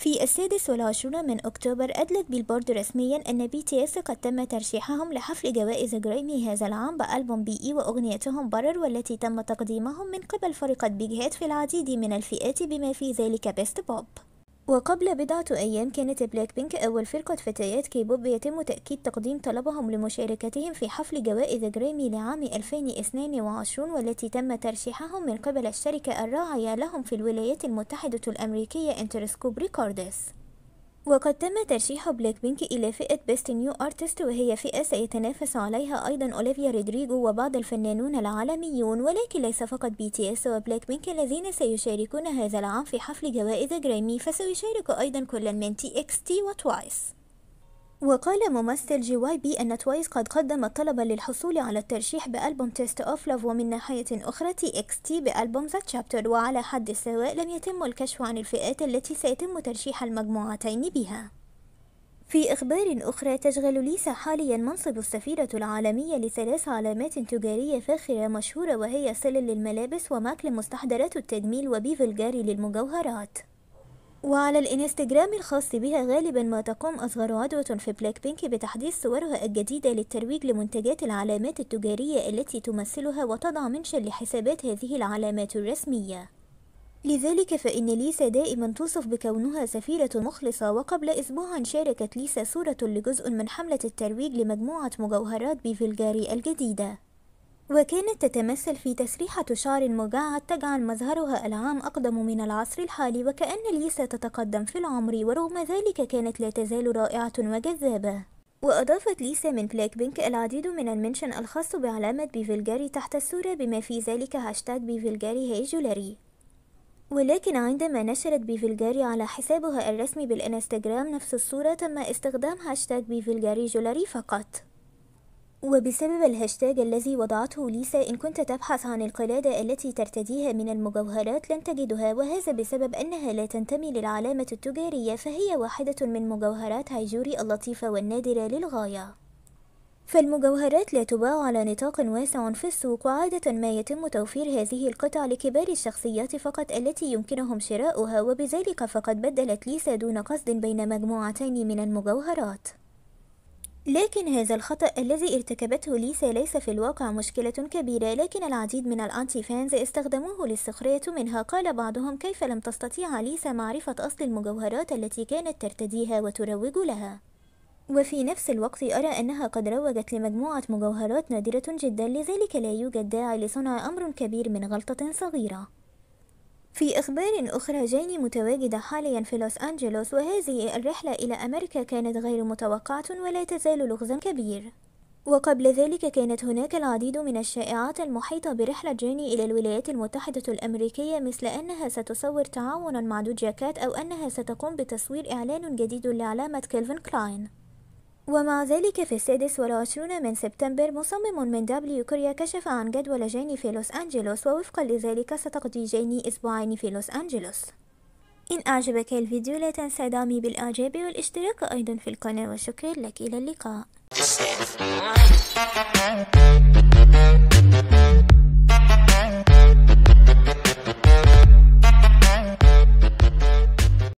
في السادس والعشرون من أكتوبر أدلت بيلبورد رسميا أن بي تي اس قد تم ترشيحهم لحفل جوائز جريمي هذا العام بألبوم بي إي e وأغنيتهم برر والتي تم تقديمهم من قبل فرقة بيج هات في العديد من الفئات بما في ذلك بيست بوب وقبل بضعة أيام كانت بلاك بينك أول فرقة فتيات كيبوب يتم تأكيد تقديم طلبهم لمشاركتهم في حفل جوائز جرامي لعام 2022 والتي تم ترشيحهم من قبل الشركة الراعية لهم في الولايات المتحدة الأمريكية انترسكوب ريكوردس وقد تم ترشيح بلاك بينك إلى فئة بيست نيو أرتست وهي فئة سيتنافس عليها أيضا أوليفيا رودريجو وبعض الفنانون العالميون ولكن ليس فقط بي تي اس وبلاك بينك الذين سيشاركون هذا العام في حفل جوائز جرامي فسيشارك أيضا كل من تي اكس تي وتوايس وقال ممثل جي واي بي أن توايز قد قدم طلبا للحصول على الترشيح بألبوم تيست أوف لاف ومن ناحية أخرى تي إكس تي بألبوم ذا تشابتر وعلى حد سواء لم يتم الكشف عن الفئات التي سيتم ترشيح المجموعتين بها في أخبار أخرى تشغل ليسا حاليا منصب السفيرة العالمية لثلاث علامات تجارية فاخرة مشهورة وهي سلل للملابس وماكل مستحضرات التجميل وبيفلجاري للمجوهرات وعلى الانستجرام الخاص بها غالبا ما تقوم أصغر عضوة في بلاك بينك بتحديث صورها الجديدة للترويج لمنتجات العلامات التجارية التي تمثلها وتضع منشا لحسابات هذه العلامات الرسمية لذلك فإن ليسا دائما توصف بكونها سفيرة مخلصة وقبل أسبوع شاركت ليسا صورة لجزء من حملة الترويج لمجموعة مجوهرات بفلجاري الجديدة وكانت تتمثل في تسريحة شعر مجعد تجعل مظهرها العام أقدم من العصر الحالي وكأن ليسا تتقدم في العمر ورغم ذلك كانت لا تزال رائعة وجذابة وأضافت ليسا من بلاك بينك العديد من المنشن الخاص بعلامة بيفلجاري تحت الصورة بما في ذلك هاشتاج بيفلجاري هاي جولاري ولكن عندما نشرت بيفلجاري على حسابها الرسمي بالإنستجرام نفس الصورة تم استخدام هاشتاج بيفلجاري جولاري فقط وبسبب الهاشتاج الذي وضعته ليسا إن كنت تبحث عن القلادة التي ترتديها من المجوهرات لن تجدها وهذا بسبب أنها لا تنتمي للعلامة التجارية فهي واحدة من مجوهرات هايجوري اللطيفة والنادرة للغاية فالمجوهرات لا تباع على نطاق واسع في السوق وعادة ما يتم توفير هذه القطع لكبار الشخصيات فقط التي يمكنهم شراؤها وبذلك فقد بدلت ليسا دون قصد بين مجموعتين من المجوهرات لكن هذا الخطأ الذي ارتكبته ليسا ليس في الواقع مشكلة كبيرة لكن العديد من الأنتي فانز استخدموه للسخرية منها قال بعضهم كيف لم تستطيع ليسا معرفة أصل المجوهرات التي كانت ترتديها وتروج لها وفي نفس الوقت أرى أنها قد روجت لمجموعة مجوهرات نادرة جدا لذلك لا يوجد داعي لصنع أمر كبير من غلطة صغيرة في أخبار أخرى جيني متواجدة حاليا في لوس أنجلوس وهذه الرحلة إلى أمريكا كانت غير متوقعة ولا تزال لغزا كبير وقبل ذلك كانت هناك العديد من الشائعات المحيطة برحلة جيني إلى الولايات المتحدة الأمريكية مثل أنها ستصور تعاونا مع دوجاكات أو أنها ستقوم بتصوير إعلان جديد لعلامة كيلفن كلاين ومع ذلك في السادس والعشرون من سبتمبر مصمم من دبليو كوريا كشف عن جدول جاني في لوس أنجلوس ووفقا لذلك ستقضي جاني أسبوعين في لوس أنجلوس إن أعجبك الفيديو لا تنسى دعمي بالإعجاب والاشتراك أيضا في القناة وشكرا لك إلى اللقاء